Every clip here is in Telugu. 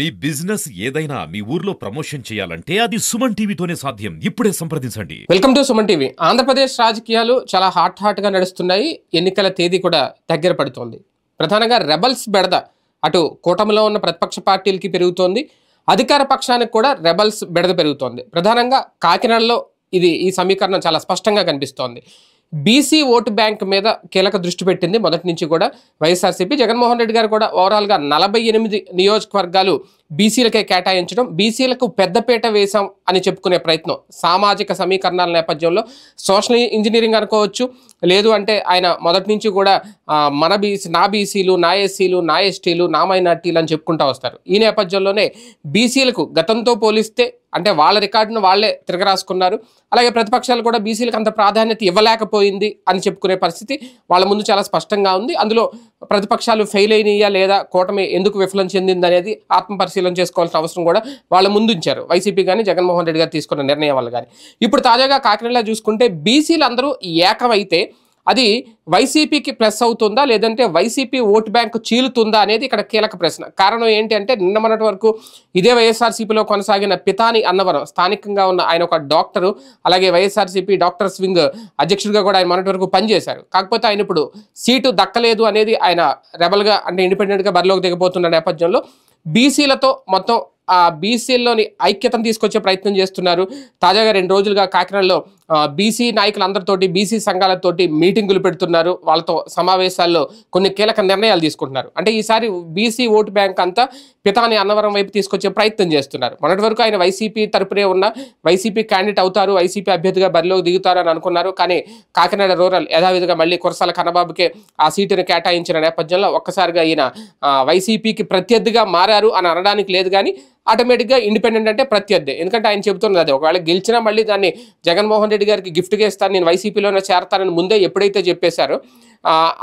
మీ బిజినెస్ ఏదైనా మీ ఊర్లో ప్రమోషన్ చేయాలంటే అది సుమన్ టీవీతోనే సాధ్యం ఇప్పుడే సంప్రదించండి welcome to Suman TV Andhra Pradesh రాజకీయాలు చాలా హాట్ హాట్ గా నడుస్తున్నాయి ఎన్నికల తేదీ కూడా దగ్గర పడుతోంది ప్రధానంగా రెబల్స్ బెడద అటు కూటమిలో ఉన్న ప్రతిపక్ష పార్టీలకి పెరుగుతోంది అధికార పక్షానికి కూడా రెబల్స్ బెడద పెరుగుతోంది ప్రధానంగా కాకినాడలో ఇది ఈ సమీకరణం చాలా స్పష్టంగా కనిపిస్తోంది బీసీ ఓటు బ్యాంక్ మీద కీలక దృష్టి పెట్టింది మొదటి నుంచి కూడా వైఎస్ఆర్సీపీ జగన్మోహన్ రెడ్డి గారు కూడా ఓవరాల్గా నలభై ఎనిమిది నియోజకవర్గాలు బీసీలకే కేటాయించడం బీసీలకు పెద్దపీట వేశాం అని చెప్పుకునే ప్రయత్నం సామాజిక సమీకరణాల నేపథ్యంలో సోషల్ ఇంజనీరింగ్ అనుకోవచ్చు లేదు అంటే ఆయన మొదటి నుంచి కూడా మన బీసీ నా బీసీలు నా ఎస్సీలు నా ఎస్టీలు నా మైనార్టీలు అని చెప్పుకుంటూ వస్తారు ఈ నేపథ్యంలోనే బీసీలకు గతంతో పోలిస్తే అంటే వాళ్ళ రికార్డును వాళ్ళే తిరగరాసుకున్నారు అలాగే ప్రతిపక్షాలు కూడా బీసీలకు అంత ప్రాధాన్యత ఇవ్వలేకపోయింది అని చెప్పుకునే పరిస్థితి వాళ్ళ ముందు చాలా స్పష్టంగా ఉంది అందులో ప్రతిపక్షాలు ఫెయిల్ అయినాయా లేదా కూటమి ఎందుకు విఫలం చెందింది అనేది ఆత్మపరిశీలన చేసుకోవాల్సిన అవసరం కూడా వాళ్ళు ముందుంచారు వైసీపీ కానీ జగన్మోహన్ రెడ్డి గారు తీసుకున్న నిర్ణయం వాళ్ళు కానీ ఇప్పుడు తాజాగా కాకినాడలో చూసుకుంటే బీసీలు అందరూ ఏకమైతే అది వైసీపీకి ప్లస్ అవుతుందా లేదంటే వైసీపీ ఓటు బ్యాంక్ చీలుతుందా అనేది ఇక్కడ కీలక ప్రశ్న కారణం ఏంటి అంటే నిన్న మొన్నటి వరకు ఇదే వైఎస్ఆర్సీపీలో కొనసాగిన పితాని అన్నవరం స్థానికంగా ఉన్న ఆయన ఒక డాక్టరు అలాగే వైఎస్ఆర్సీపీ డాక్టర్ స్వింగ్ అధ్యక్షుడిగా కూడా ఆయన మొన్నటి వరకు పనిచేశారు కాకపోతే ఆయన ఇప్పుడు సీటు దక్కలేదు అనేది ఆయన రెబల్గా అంటే ఇండిపెండెంట్గా బరిలోకి దిగబోతున్న నేపథ్యంలో బీసీలతో మొత్తం ఆ బీసీల్లోని ఐక్యతను తీసుకొచ్చే ప్రయత్నం చేస్తున్నారు తాజాగా రెండు రోజులుగా కాకినాడలో బీసీ నాయకులందరితోటి బీసీ సంఘాలతోటి మీటింగులు పెడుతున్నారు వాళ్ళతో సమావేశాల్లో కొన్ని కీలక నిర్ణయాలు తీసుకుంటున్నారు అంటే ఈసారి బీసీ ఓటు బ్యాంక్ అంతా పితాని అన్నవరం వైపు తీసుకొచ్చే ప్రయత్నం చేస్తున్నారు మొన్నటి వరకు ఆయన వైసీపీ తరపునే ఉన్న వైసీపీ క్యాండిడేట్ అవుతారు వైసీపీ అభ్యర్థిగా బరిలో దిగుతారు అని అనుకున్నారు కానీ కాకినాడ రూరల్ యథావిధిగా మళ్ళీ కురసాల కన్నబాబుకే ఆ సీటును కేటాయించిన నేపథ్యంలో ఒక్కసారిగా ఈయన వైసీపీకి ప్రత్యర్థిగా మారారు అని అనడానికి లేదు కానీ ఆటోమేటిక్గా ఇండిపెండెంట్ అంటే ప్రత్యర్థి ఎందుకంటే ఆయన చెబుతున్నది ఒకవేళ గెలిచినా మళ్ళీ దాన్ని జగన్మోహన్ రెడ్డి గారికి గిఫ్ట్గా ఇస్తాను నేను వైసీపీలోనే చేరతానని ముందే ఎప్పుడైతే చెప్పేశారు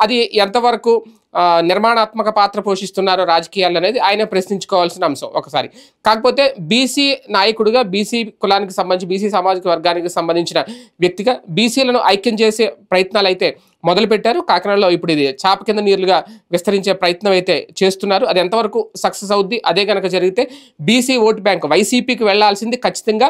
అది ఎంతవరకు నిర్మాణాత్మక పాత్ర పోషిస్తున్నారో రాజకీయాలు అనేది ఆయన ప్రశ్నించుకోవాల్సిన అంశం ఒకసారి కాకపోతే బీసీ నాయకుడిగా బీసీ కులానికి సంబంధించి బీసీ సామాజిక వర్గానికి సంబంధించిన వ్యక్తిగా బీసీలను ఐక్యం చేసే ప్రయత్నాలు అయితే మొదలుపెట్టారు కాకినాడలో ఇప్పుడు ఇది చాప కింద నీరులుగా విస్తరించే ప్రయత్నం అయితే చేస్తున్నారు అది ఎంతవరకు సక్సెస్ అవుద్ది అదే కనుక జరిగితే బీసీ ఓటు బ్యాంక్ వైసీపీకి వెళ్లాల్సింది ఖచ్చితంగా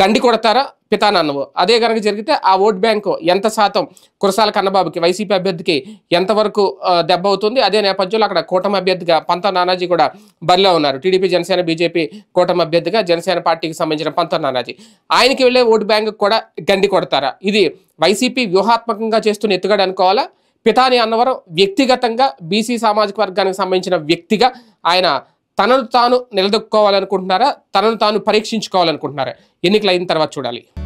గండి కొడతారా పితానన్నవు అదే కనుక జరిగితే ఆ ఓట్ బ్యాంకు ఎంత శాతం కురసాల కన్నబాబుకి వైసీపీ అభ్యర్థికి ఎంతవరకు దెబ్బ అవుతుంది అదే నేపథ్యంలో అక్కడ కూటమి అభ్యర్థిగా పంత నానాజీ కూడా బరిలో ఉన్నారు టీడీపీ జనసేన బీజేపీ కూటమి అభ్యర్థిగా జనసేన పార్టీకి సంబంధించిన పంత నానాజీ ఆయనకి వెళ్ళే ఓటు బ్యాంకు కూడా గండి కొడతారా ఇది వైసీపీ వ్యూహాత్మకంగా చేస్తున్న ఎత్తుగడ అనుకోవాలా పితాని అన్నవరం వ్యక్తిగతంగా బీసీ సామాజిక వర్గానికి సంబంధించిన వ్యక్తిగా ఆయన తనను తాను నిలదొక్కోవాలనుకుంటున్నారా తనను తాను పరీక్షించుకోవాలనుకుంటున్నారా ఎన్నికలు అయిన తర్వాత చూడాలి